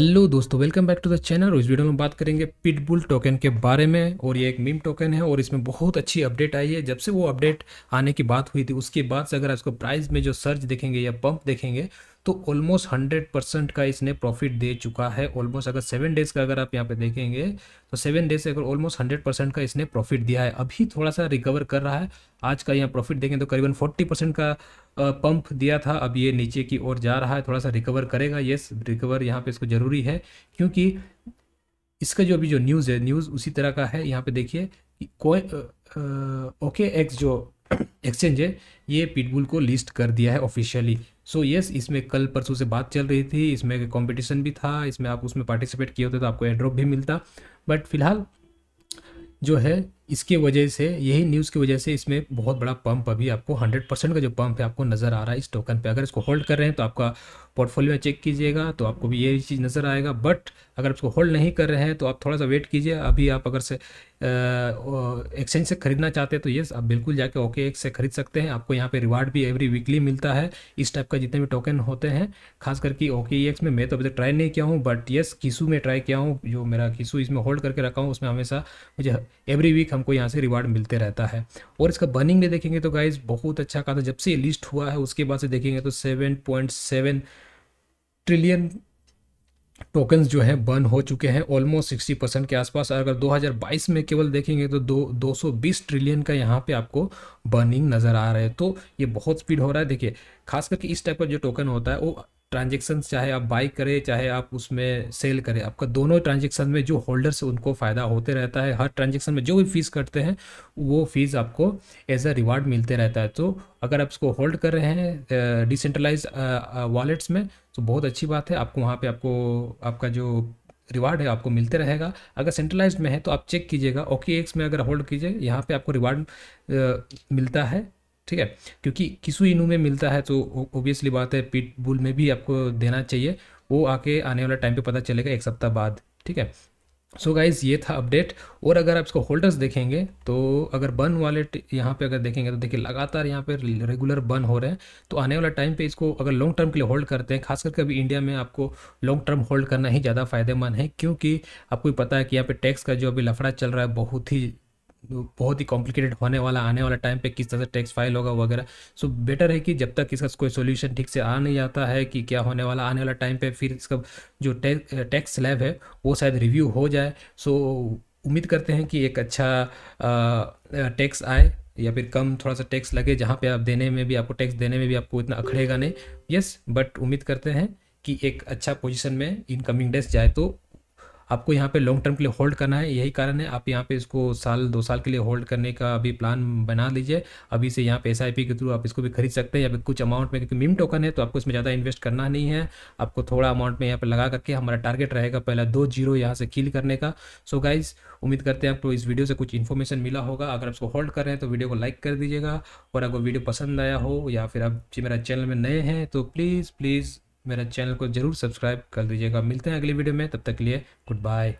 hello दोस्तों welcome back to the channel इस video में बात करेंगे पिटबुल टोकन के बारे में और ये एक मीम टोकन है और इसमें बहुत अच्छी अपडेट आई है जब से वो अपडेट आने की बात हुई थी उसके बाद से अगर आप इसको प्राइस में जो सर्च देखेंगे या पंप देखेंगे तो ऑलमोस्ट हंड्रेड परसेंट का इसने प्रॉफिट दे चुका है ऑलमोस्ट अगर सेवन डेज़ का अगर आप यहाँ पे देखेंगे तो सेवन डेज से अगर ऑलमोस्ट हंड्रेड परसेंट का इसने प्रॉफिट दिया है अभी थोड़ा सा रिकवर कर रहा है आज का यहाँ प्रॉफिट देखें तो करीबन फोर्टी परसेंट का पंप दिया था अब ये नीचे की ओर जा रहा है थोड़ा सा रिकवर करेगा येस रिकवर यहाँ पर इसको ज़रूरी है क्योंकि इसका जो अभी जो न्यूज़ है न्यूज़ उसी तरह का है यहाँ पर देखिए कोई ओके एक्स जो एक्सचेंज है ये पिटबुल को लिस्ट कर दिया है ऑफिशियली सो यस इसमें कल परसों से बात चल रही थी इसमें कंपटीशन भी था इसमें आप उसमें पार्टिसिपेट किए होते तो आपको एड्रॉप भी मिलता बट फिलहाल जो है इसके वजह से यही न्यूज़ की वजह से इसमें बहुत बड़ा पंप अभी आपको 100 परसेंट का जो पंप है आपको नज़र आ रहा है इस टोकन पे अगर इसको होल्ड कर रहे हैं तो आपका पोर्टफोलियो चेक कीजिएगा तो आपको भी ये चीज़ नज़र आएगा बट अगर इसको होल्ड नहीं कर रहे हैं तो आप थोड़ा सा वेट कीजिए अभी आप अगर से एक्सचेंज से खरीदना चाहते हैं तो येस आप बिल्कुल जाके ओके एक से खरीद सकते हैं आपको यहाँ पर रिवार्ड भी एवरी वीकली मिलता है इस टाइप का जितने भी टोकन होते हैं खास करके ओके एक्स में मैं तो अभी तक ट्राई नहीं किया हूँ बट येस किसू में ट्राई किया हूँ जो मेरा किसू इसमें होल्ड करके रखा हूँ उसमें हमेशा मुझे एवरी वीक हमको यहाँ से रिवार्ड मिलते रहता है और इसका बर्निंग भी देखेंगे तो गाइज बहुत अच्छा खासा जब से ये लिस्ट हुआ है उसके बाद से देखेंगे तो seven point seven trillion tokens जो हैं बर्न हो चुके हैं ऑलमोस्ट सिक्सटी परसेंट के आसपास अगर 2022 में केवल देखेंगे तो दो 220 ट्रिलियन का यहाँ पे आपको बर्निंग नज़र आ रहा है तो ये बहुत स्पीड हो रहा है देखिए खास करके इस टाइप का जो टोकन होता है वो ट्रांजेक्शन चाहे आप बाई करें चाहे आप उसमें सेल करें आपका दोनों ट्रांजेक्शन में जो होल्डर्स है उनको फ़ायदा होते रहता है हर ट्रांजेक्शन में जो भी फीस कटते हैं वो फीस आपको एज अ रिवार्ड मिलते रहता है तो अगर आप इसको होल्ड कर रहे हैं डिसेंट्रलाइज वॉलेट्स में तो बहुत अच्छी बात है आपको वहाँ पर आपको आपका जो रिवार्ड है आपको मिलते रहेगा अगर सेंट्रलाइज में है तो आप चेक कीजिएगा ओके एक्स में अगर होल्ड कीजिए यहाँ पे आपको रिवार्ड मिलता है ठीक है क्योंकि किसू इनू में मिलता है तो ओबियसली बात है पिट बुल में भी आपको देना चाहिए वो आके आने वाला टाइम पे पता चलेगा एक सप्ताह बाद ठीक है सो so गाइज ये था अपडेट और अगर आप इसको होल्डर्स देखेंगे तो अगर बन वाले यहाँ पे अगर देखेंगे तो देखिए लगातार यहाँ पे रेगुलर बन हो रहे हैं तो आने वाला टाइम पे इसको अगर लॉन्ग टर्म के लिए होल्ड करते हैं खास करके अभी इंडिया में आपको लॉन्ग टर्म होल्ड करना ही ज़्यादा फायदेमंद है क्योंकि आपको पता है कि यहाँ पे टैक्स का जो अभी लफड़ा चल रहा है बहुत ही बहुत ही कॉम्प्लिकेटेड होने वाला आने वाला टाइम पे किस तरह से टैक्स फाइल होगा वगैरह सो बेटर है कि जब तक इसका कोई सोल्यूशन ठीक से आ नहीं आता है कि क्या होने वाला आने वाला टाइम पे फिर इसका जो टैक्स स्लैब है वो शायद रिव्यू हो जाए सो उम्मीद करते हैं कि एक अच्छा टैक्स आए या फिर कम थोड़ा सा टैक्स लगे जहाँ पे आप देने में भी आपको टैक्स देने में भी आपको इतना अखड़ेगा नहीं यस बट उम्मीद करते हैं कि एक अच्छा पोजीशन में इन कमिंग डेज जाए तो आपको यहाँ पे लॉन्ग टर्म के लिए होल्ड करना है यही कारण है आप यहाँ पे इसको साल दो साल के लिए होल्ड करने का अभी प्लान बना लीजिए अभी से यहाँ पे एस के थ्रू आप इसको भी खरीद सकते हैं या कुछ अमाउंट में क्योंकि मिम टोकन है तो आपको इसमें ज़्यादा इन्वेस्ट करना नहीं है आपको थोड़ा अमाउंट में यहाँ पर लगा करके हमारा टारगेट रहेगा पहला दो जीरो यहाँ से किल करने का सो गाइज उम्मीद करते हैं आपको इस वीडियो से कुछ इन्फॉर्मेशन मिला होगा अगर आप इसको होल्ड कर रहे हैं तो वीडियो को लाइक कर दीजिएगा और अगर वीडियो पसंद आया हो या फिर आप जी मेरा चैनल में नए हैं तो प्लीज़ प्लीज़ मेरा चैनल को जरूर सब्सक्राइब कर दीजिएगा मिलते हैं अगली वीडियो में तब तक के लिए गुड बाय